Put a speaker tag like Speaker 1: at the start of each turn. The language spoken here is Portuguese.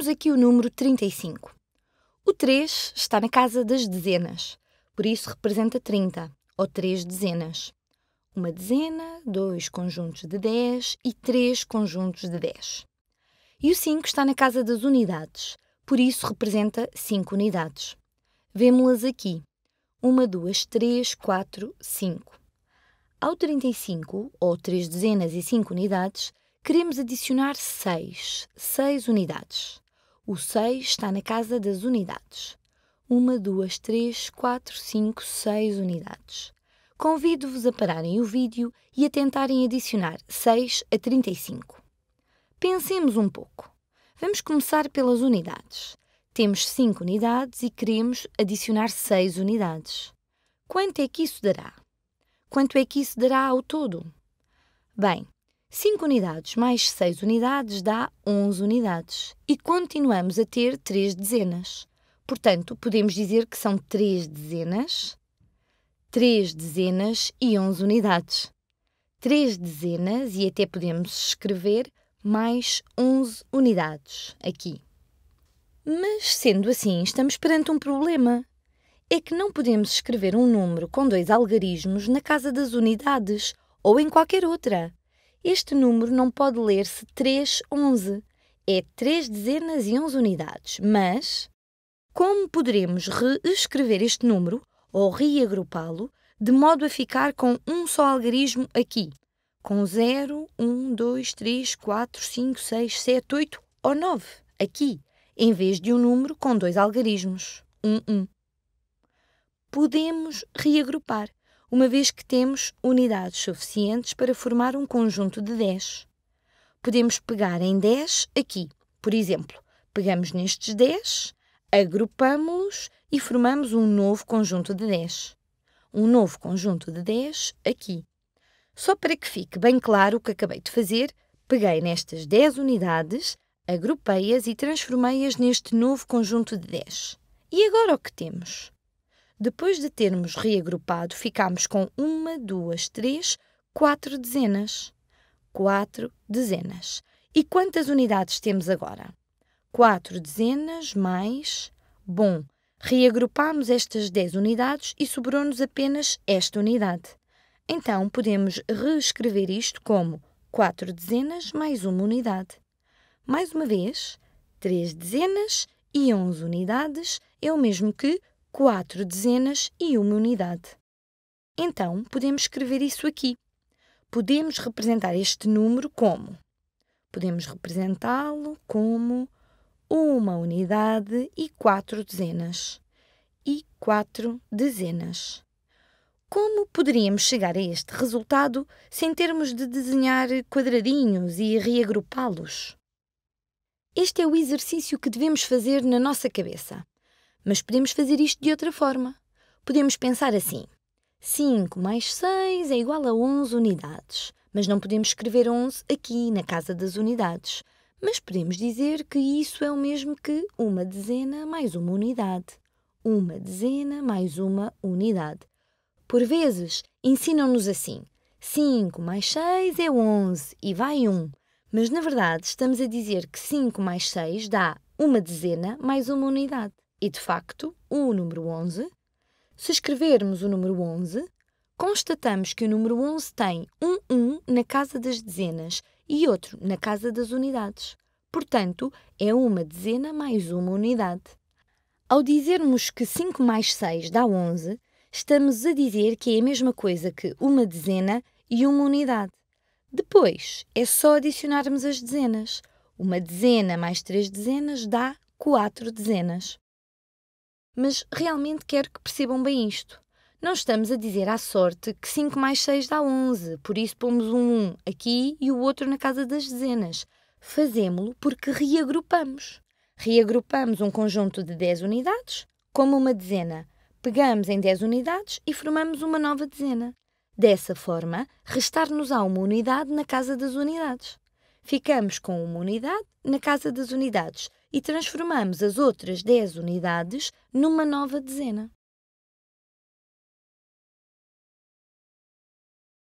Speaker 1: Temos aqui o número 35. O 3 está na casa das dezenas, por isso representa 30, ou 3 dezenas. Uma dezena, dois conjuntos de 10 e três conjuntos de 10. E o 5 está na casa das unidades, por isso representa 5 unidades. Vemo-las aqui. 1, 2, 3, 4, 5. Ao 35, ou 3 dezenas e 5 unidades, queremos adicionar 6, 6 unidades. O 6 está na casa das unidades. 1, 2, 3, 4, 5, 6 unidades. Convido-vos a pararem o vídeo e a tentarem adicionar 6 a 35. Pensemos um pouco. Vamos começar pelas unidades. Temos 5 unidades e queremos adicionar 6 unidades. Quanto é que isso dará? Quanto é que isso dará ao todo? Bem, 5 unidades mais 6 unidades dá 11 unidades. E continuamos a ter 3 dezenas. Portanto, podemos dizer que são 3 dezenas, 3 dezenas e 11 unidades. 3 dezenas e até podemos escrever mais 11 unidades aqui. Mas, sendo assim, estamos perante um problema. É que não podemos escrever um número com dois algarismos na casa das unidades ou em qualquer outra. Este número não pode ler-se 311, é 3 dezenas e 11 unidades, mas como poderemos reescrever este número ou reagrupá-lo de modo a ficar com um só algarismo aqui, com 0, 1, 2, 3, 4, 5, 6, 7, 8 ou 9 aqui, em vez de um número com dois algarismos, 1, 1. Podemos reagrupar uma vez que temos unidades suficientes para formar um conjunto de 10. Podemos pegar em 10 aqui. Por exemplo, pegamos nestes 10, agrupamos-los e formamos um novo conjunto de 10. Um novo conjunto de 10 aqui. Só para que fique bem claro o que acabei de fazer, peguei nestas 10 unidades, agrupei-as e transformei-as neste novo conjunto de 10. E agora o que temos? Depois de termos reagrupado, ficámos com uma, duas, três, quatro dezenas. Quatro dezenas. E quantas unidades temos agora? Quatro dezenas mais. Bom, reagrupámos estas dez unidades e sobrou-nos apenas esta unidade. Então podemos reescrever isto como quatro dezenas mais uma unidade. Mais uma vez, três dezenas e onze unidades é o mesmo que quatro dezenas e uma unidade. Então, podemos escrever isso aqui. Podemos representar este número como? Podemos representá-lo como uma unidade e quatro dezenas. E quatro dezenas. Como poderíamos chegar a este resultado sem termos de desenhar quadradinhos e reagrupá-los? Este é o exercício que devemos fazer na nossa cabeça. Mas podemos fazer isto de outra forma. Podemos pensar assim: 5 mais 6 é igual a 11 unidades. Mas não podemos escrever 11 aqui, na casa das unidades. Mas podemos dizer que isso é o mesmo que uma dezena mais uma unidade. Uma dezena mais uma unidade. Por vezes, ensinam-nos assim: 5 mais 6 é 11 e vai 1. Mas na verdade, estamos a dizer que 5 mais 6 dá uma dezena mais uma unidade e, de facto, o número 11. Se escrevermos o número 11, constatamos que o número 11 tem um 1 na casa das dezenas e outro na casa das unidades. Portanto, é uma dezena mais uma unidade. Ao dizermos que 5 mais 6 dá 11, estamos a dizer que é a mesma coisa que uma dezena e uma unidade. Depois, é só adicionarmos as dezenas. Uma dezena mais três dezenas dá quatro dezenas. Mas realmente quero que percebam bem isto. Não estamos a dizer à sorte que 5 mais 6 dá 11, por isso pomos um 1 aqui e o outro na casa das dezenas. Fazemo-lo porque reagrupamos. Reagrupamos um conjunto de 10 unidades, como uma dezena. Pegamos em 10 unidades e formamos uma nova dezena. Dessa forma, restar-nos-á uma unidade na casa das unidades. Ficamos com uma unidade na casa das unidades, e transformamos as outras 10 unidades numa nova dezena.